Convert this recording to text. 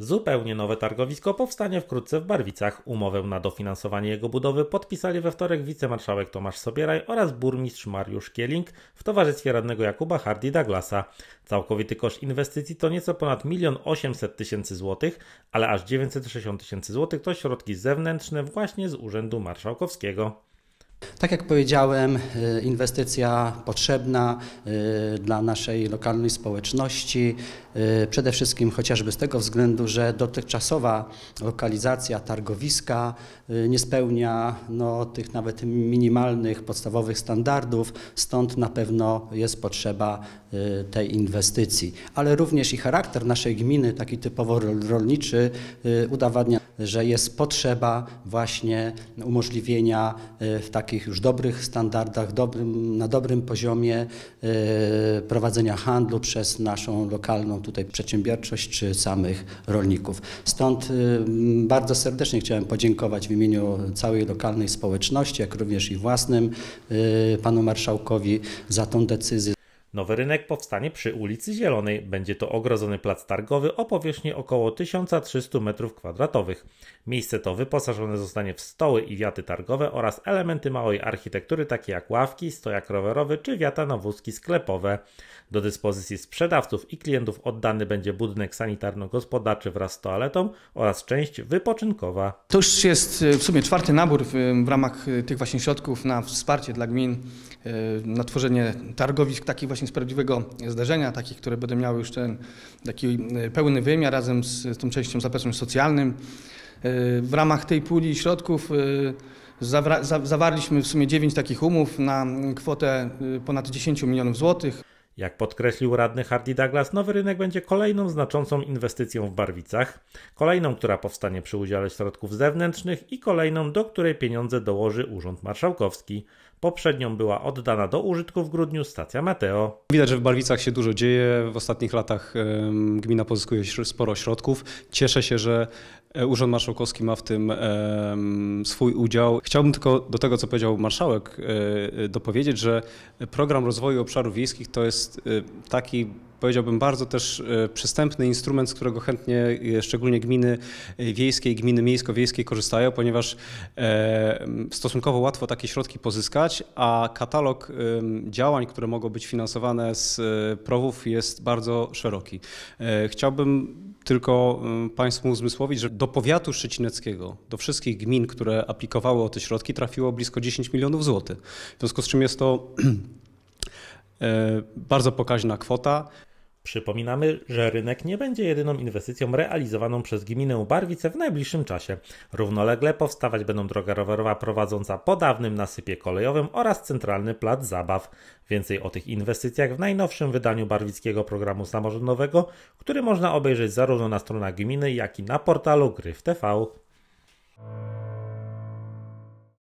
Zupełnie nowe targowisko powstanie wkrótce w Barwicach. Umowę na dofinansowanie jego budowy podpisali we wtorek wicemarszałek Tomasz Sobieraj oraz burmistrz Mariusz Kieling w towarzystwie radnego Jakuba Hardy Douglasa. Całkowity koszt inwestycji to nieco ponad 1 800 tysięcy złotych, ale aż 960 tysięcy złotych to środki zewnętrzne właśnie z Urzędu Marszałkowskiego. Tak jak powiedziałem, y, inwestycja potrzebna y, dla naszej lokalnej społeczności, y, przede wszystkim chociażby z tego względu, że dotychczasowa lokalizacja targowiska nie spełnia no, tych nawet minimalnych, podstawowych standardów, stąd na pewno jest potrzeba tej inwestycji. Ale również i charakter naszej gminy, taki typowo rolniczy, udowadnia że jest potrzeba właśnie umożliwienia e, w takich już dobrych standardach, dobrym, na dobrym poziomie e, prowadzenia handlu przez naszą lokalną tutaj przedsiębiorczość czy samych rolników. Stąd e, bardzo serdecznie chciałem podziękować w imieniu całej lokalnej społeczności, jak również i własnym panu marszałkowi za tą decyzję. Nowy rynek powstanie przy ulicy Zielonej. Będzie to ogrodzony plac targowy o powierzchni około 1300 m2. Miejsce to wyposażone zostanie w stoły i wiaty targowe oraz elementy małej architektury takie jak ławki, stojak rowerowy czy wiata na wózki sklepowe. Do dyspozycji sprzedawców i klientów oddany będzie budynek sanitarno-gospodarczy wraz z toaletą oraz część wypoczynkowa. To już jest e, w sumie czwarty nabór w, e, w ramach e, tych właśnie środków na wsparcie dla gmin, na tworzenie targowisk takich właśnie właśnie z prawdziwego zdarzenia, takich, które będą miały już ten taki e, pełny wymiar razem z tą częścią zapasem socjalnym. E, w ramach tej puli środków e, zawarliśmy w sumie 9 takich umów na kwotę ponad 10 milionów złotych. Jak podkreślił radny Hardy Douglas, nowy rynek będzie kolejną znaczącą inwestycją w Barwicach, kolejną, która powstanie przy udziale środków zewnętrznych i kolejną, do której pieniądze dołoży Urząd Marszałkowski. Poprzednią była oddana do użytku w grudniu stacja Meteo. Widać, że w Barwicach się dużo dzieje. W ostatnich latach gmina pozyskuje sporo środków. Cieszę się, że E, Urząd Marszałkowski ma w tym swój udział. Chciałbym tylko do tego, co powiedział marszałek, e, e, dopowiedzieć, że program rozwoju obszarów wiejskich to jest taki powiedziałbym bardzo też przystępny instrument, z którego chętnie szczególnie gminy wiejskie i gminy miejsko-wiejskie korzystają, ponieważ stosunkowo łatwo takie środki pozyskać, a katalog działań, które mogą być finansowane z prowów jest bardzo szeroki. Chciałbym tylko y, Państwu uzmysłowić, że do powiatu szczecineckiego, do wszystkich gmin, które aplikowały o te środki, trafiło blisko 10 milionów złotych. W związku z czym jest to e, bardzo pokaźna kwota. Przypominamy, że rynek nie będzie jedyną inwestycją realizowaną przez gminę Barwice w najbliższym czasie. Równolegle powstawać będą droga rowerowa prowadząca po dawnym nasypie kolejowym oraz centralny plac zabaw. Więcej o tych inwestycjach w najnowszym wydaniu barwickiego programu samorządowego, który można obejrzeć zarówno na stronach gminy, jak i na portalu Gryf TV.